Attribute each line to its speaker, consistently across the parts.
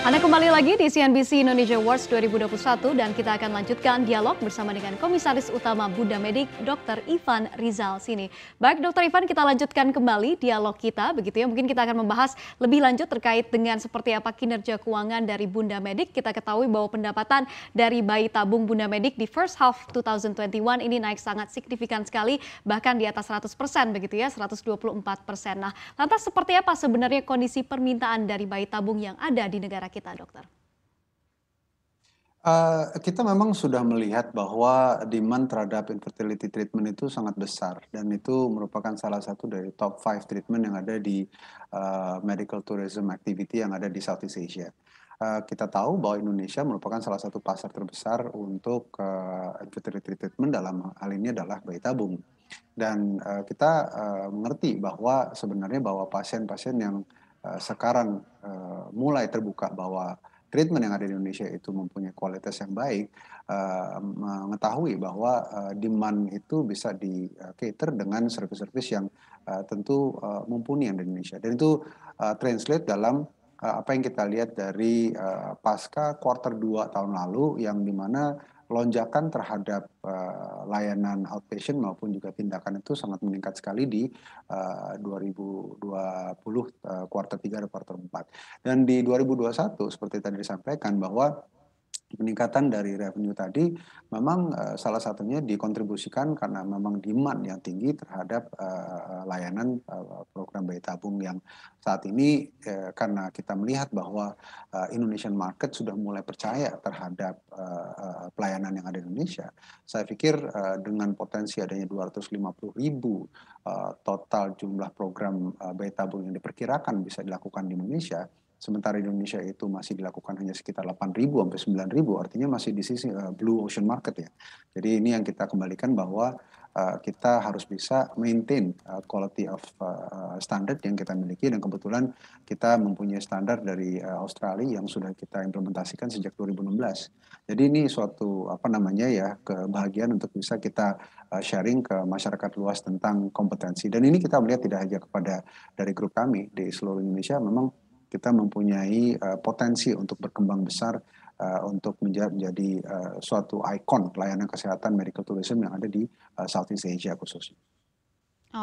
Speaker 1: Anda kembali lagi di CNBC Indonesia Awards 2021 dan kita akan lanjutkan dialog bersama dengan Komisaris Utama Bunda Medik Dr. Ivan Rizal sini. Baik Dr. Ivan kita lanjutkan kembali dialog kita begitu ya mungkin kita akan membahas lebih lanjut terkait dengan seperti apa kinerja keuangan dari Bunda Medik. Kita ketahui bahwa pendapatan dari bayi tabung Bunda Medik di first half 2021 ini naik sangat signifikan sekali bahkan di atas 100 persen begitu ya 124 persen. Nah lantas seperti apa sebenarnya kondisi permintaan dari bayi tabung yang ada di negara kita, dokter?
Speaker 2: Uh, kita memang sudah melihat bahwa demand terhadap infertility treatment itu sangat besar dan itu merupakan salah satu dari top 5 treatment yang ada di uh, medical tourism activity yang ada di Southeast Asia. Uh, kita tahu bahwa Indonesia merupakan salah satu pasar terbesar untuk uh, infertility treatment dalam hal ini adalah bayi tabung. Dan uh, kita uh, mengerti bahwa sebenarnya bahwa pasien-pasien yang uh, sekarang uh, mulai terbuka bahwa treatment yang ada di Indonesia itu mempunyai kualitas yang baik, uh, mengetahui bahwa uh, demand itu bisa di eh, cater dengan service-service yang uh, tentu uh, mumpuni yang di Indonesia. Dan itu uh, translate dalam Eh, apa yang kita lihat dari eh, pasca quarter 2 tahun lalu yang dimana lonjakan terhadap eh, layanan outpatient maupun juga tindakan itu sangat meningkat sekali di uh, 2020 uh, quarter 3 dan quarter 4. Dan di 2021 seperti tadi disampaikan bahwa peningkatan dari revenue tadi memang eh, salah satunya dikontribusikan karena memang demand yang tinggi terhadap eh, layanan eh, program bayi tabung yang saat ini karena kita melihat bahwa Indonesian market sudah mulai percaya terhadap pelayanan yang ada di Indonesia. Saya pikir dengan potensi adanya 250 ribu total jumlah program uh, bayi tabung yang diperkirakan bisa dilakukan di Indonesia, sementara Indonesia itu masih dilakukan hanya sekitar 8 ribu sampai 9 ribu, artinya masih di sisi uh, blue ocean market ya. Jadi ini yang kita kembalikan bahwa uh, kita harus bisa maintain uh, quality of uh, standard yang kita miliki dan kebetulan kita mempunyai standar dari uh, Australia yang sudah kita implementasikan sejak 2016. Jadi ini suatu apa namanya ya kebahagiaan untuk bisa kita sharing ke masyarakat luas tentang kompetensi dan ini kita melihat tidak hanya kepada dari grup kami di seluruh Indonesia memang kita mempunyai uh, potensi untuk berkembang besar uh, untuk menjadi, uh, suatu ikon pelayanan kesehatan medical tourism yang ada di uh, Southeast Asia khususnya.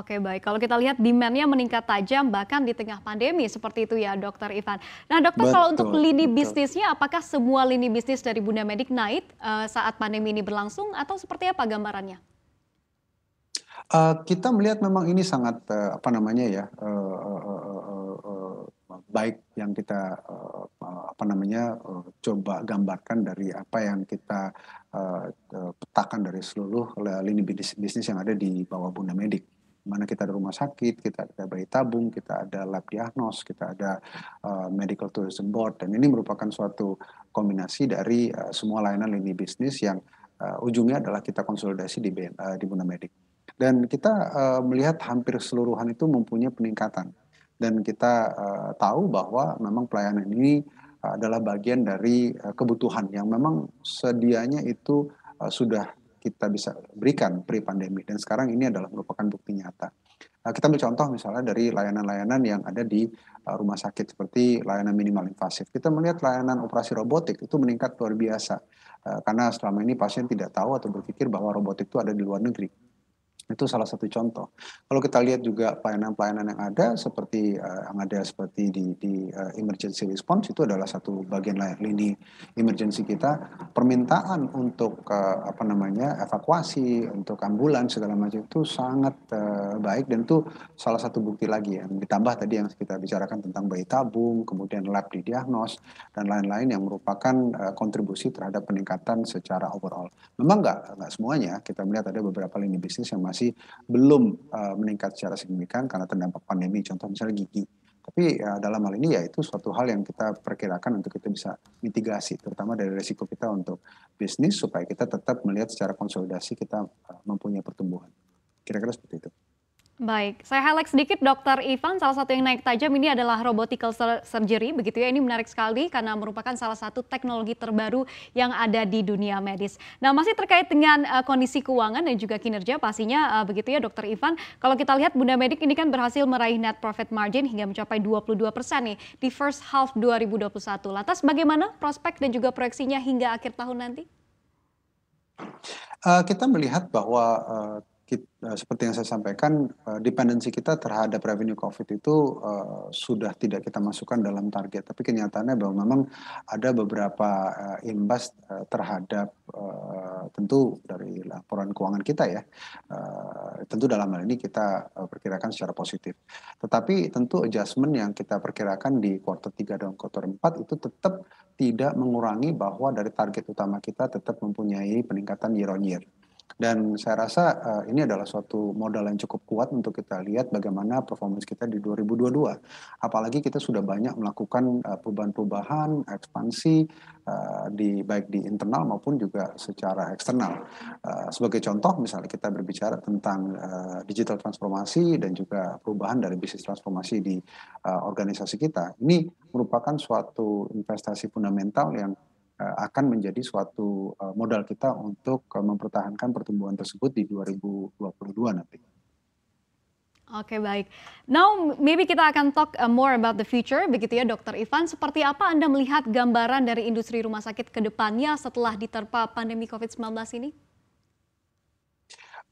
Speaker 1: Oke baik, kalau kita lihat demand-nya meningkat tajam bahkan di tengah pandemi seperti itu ya dokter Ivan. Nah dokter betul, kalau untuk lini betul. bisnisnya apakah semua lini bisnis dari Bunda Medik naik uh, saat pandemi ini berlangsung atau seperti apa gambarannya?
Speaker 2: Uh, kita melihat memang ini sangat uh, apa namanya ya uh, baik yang kita uh, apa namanya uh, coba gambarkan dari apa yang kita uh, petakan dari seluruh lini bisnis, bisnis yang ada di bawah Bunda Medik mana kita ada rumah sakit, kita ada bayi tabung, kita ada lab diagnos, kita ada uh, medical tourism board dan ini merupakan suatu kombinasi dari uh, semua layanan lini bisnis yang uh, ujungnya adalah kita konsolidasi di uh, di Bunda Medik. Dan kita uh, melihat hampir seluruhan itu mempunyai peningkatan dan kita uh, tahu bahwa memang pelayanan ini adalah bagian dari uh, kebutuhan yang memang sedianya itu uh, sudah kita bisa berikan pre pandemi dan sekarang ini adalah merupakan bukti nyata. Nah, kita ambil contoh misalnya dari layanan-layanan yang ada di uh, rumah sakit seperti layanan minimal invasif. Kita melihat layanan operasi robotik itu meningkat luar biasa uh, karena selama ini pasien tidak tahu atau berpikir bahwa robotik itu ada di luar negeri. Itu salah satu contoh. Kalau kita lihat juga pelayanan-pelayanan yang ada seperti uh, yang ada seperti di, di uh, emergency response itu adalah satu bagian lini emergency kita. Permintaan untuk uh, apa namanya evakuasi, untuk ambulans segala macam itu sangat uh, baik dan itu salah satu bukti lagi yang ditambah tadi yang kita bicarakan tentang bayi tabung, kemudian lab di diagnos dan lain-lain yang merupakan uh, kontribusi terhadap peningkatan secara overall. Memang nggak nggak semuanya kita melihat ada beberapa lini bisnis yang masih masih belum uh, meningkat secara signifikan karena terdampak pandemi contoh misalnya gigi tapi ya, dalam hal ini ya itu suatu hal yang kita perkirakan untuk kita bisa mitigasi, terutama dari resiko kita untuk bisnis supaya kita tetap melihat secara konsolidasi kita eh, mempunyai pertumbuhan. Kira-kira seperti itu.
Speaker 1: Baik, saya highlight sedikit Dr. Ivan, salah satu yang naik tajam ini adalah robotical surgery begitu ya. Ini menarik sekali karena merupakan salah satu teknologi terbaru yang ada di dunia medis. Nah, masih terkait dengan uh, kondisi keuangan dan juga kinerja pastinya uh, begitu ya Dr. Ivan. Kalau kita lihat Bunda Medik ini kan berhasil meraih net profit margin hingga mencapai 22% nih di first half 2021. Lantas bagaimana prospek dan juga proyeksinya hingga akhir tahun nanti?
Speaker 2: Uh, kita melihat bahwa uh, kita, eh, seperti yang saya sampaikan, uh, dependensi kita terhadap revenue COVID itu uh, sudah tidak kita masukkan dalam target. Tapi kenyataannya bahwa memang ada beberapa uh, imbas uh, terhadap uh, tentu dari laporan keuangan kita ya. Uh, tentu dalam hal ini kita uh, perkirakan secara positif. Tetapi tentu adjustment yang kita perkirakan di kuartal 3 dan kuartal 4 itu tetap tidak mengurangi bahwa dari target utama kita tetap mempunyai peningkatan year on year. Dan saya rasa uh, ini adalah suatu modal yang cukup kuat untuk kita lihat bagaimana performance kita di 2022. Apalagi kita sudah banyak melakukan eh, perubahan-perubahan, ekspansi uh, di baik di internal maupun juga secara eksternal. Uh, sebagai contoh, misalnya kita berbicara tentang uh, digital transformasi dan juga perubahan dari bisnis transformasi di uh, organisasi kita. Ini merupakan suatu investasi fundamental yang Eh, akan menjadi suatu eh, modal kita untuk eh, mempertahankan pertumbuhan tersebut di 2022 nanti. Oke
Speaker 1: okay, baik. Now maybe kita akan talk more about the future begitu ya Dokter Ivan. Seperti apa Anda melihat gambaran dari industri rumah sakit ke depannya setelah diterpa pandemi COVID-19 ini?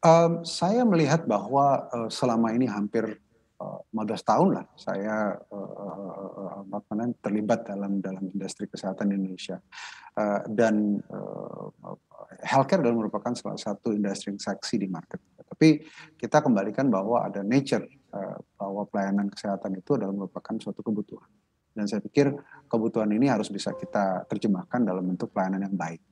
Speaker 2: Um, saya melihat bahwa uh, selama ini hampir 15 eh, tahun lah saya eh, eh, apa terlibat dalam dalam industri kesehatan di Indonesia dan healthcare adalah merupakan salah satu industri yang seksi di market. Tapi kita kembalikan bahwa ada nature bahwa pelayanan kesehatan itu adalah merupakan suatu kebutuhan. Dan saya pikir kebutuhan ini harus bisa kita terjemahkan dalam bentuk pelayanan yang baik.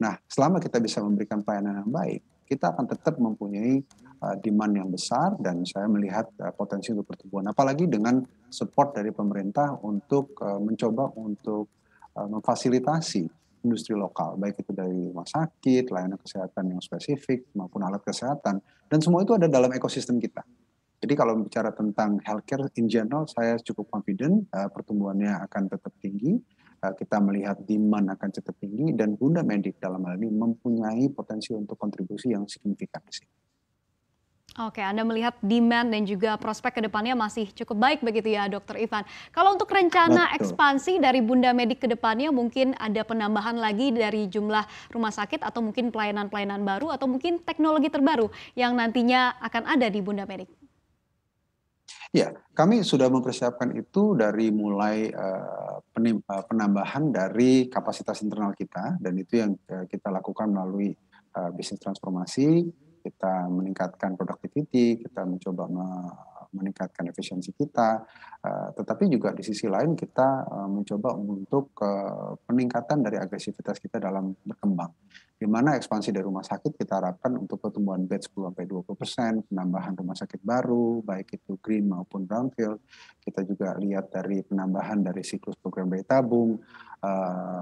Speaker 2: Nah, selama kita bisa memberikan pelayanan yang baik, kita akan tetap mempunyai Uh, demand yang besar dan saya melihat uh, potensi untuk pertumbuhan apalagi dengan support dari pemerintah untuk uh, mencoba untuk memfasilitasi industri lokal baik itu dari rumah sakit, layanan kesehatan yang spesifik maupun alat kesehatan dan semua itu ada dalam ekosistem kita. Jadi kalau bicara tentang healthcare in general saya cukup confident pertumbuhannya akan tetap tinggi kita melihat demand akan tetap tinggi dan Bunda Medik dalam hal ini mempunyai potensi untuk kontribusi yang signifikan di sini.
Speaker 1: Oke, Anda melihat demand dan juga prospek ke depannya masih cukup baik begitu ya Dokter Ivan. Kalau untuk rencana Betul. ekspansi dari Bunda Medik ke depannya mungkin ada penambahan lagi dari jumlah rumah sakit atau mungkin pelayanan-pelayanan baru atau mungkin teknologi terbaru yang nantinya akan ada di Bunda Medik?
Speaker 2: Ya, kami sudah mempersiapkan itu dari mulai uh, penambahan dari kapasitas internal kita dan itu yang eh, kita lakukan melalui uh, bisnis transformasi, kita meningkatkan produktiviti, kita mencoba meningkatkan efisiensi kita, eh, tetapi juga di sisi lain kita eh, mencoba untuk eh, peningkatan dari agresivitas kita dalam berkembang. Di mana ekspansi dari rumah sakit kita harapkan untuk pertumbuhan bed 10-20 persen, penambahan rumah sakit baru, baik itu green maupun brownfield. Kita juga lihat dari penambahan dari siklus program bayi tabung,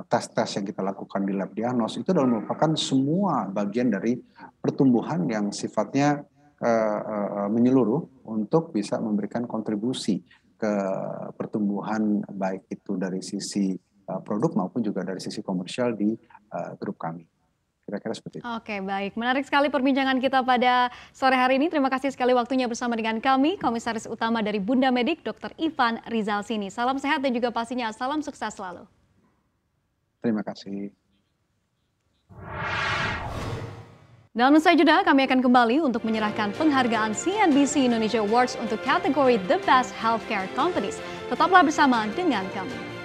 Speaker 2: tes-tes yang kita lakukan di lab diagnos, itu dalam merupakan semua bagian dari pertumbuhan yang sifatnya Eh, eh, eh, menyeluruh untuk bisa memberikan kontribusi ke pertumbuhan baik itu dari sisi produk maupun juga dari sisi komersial di grup kami. Kira-kira seperti itu.
Speaker 1: Oke, baik. Menarik sekali perbincangan kita pada sore hari ini. Terima kasih sekali waktunya bersama dengan kami, Komisaris Utama dari Bunda Medik, Dr. Ivan Rizal Sini. Salam sehat dan juga pastinya salam sukses selalu.
Speaker 2: Terima kasih.
Speaker 1: Dan usai jeda, kami akan kembali untuk menyerahkan penghargaan CNBC Indonesia Awards untuk kategori The Best Healthcare Companies. Tetaplah bersama dengan kami.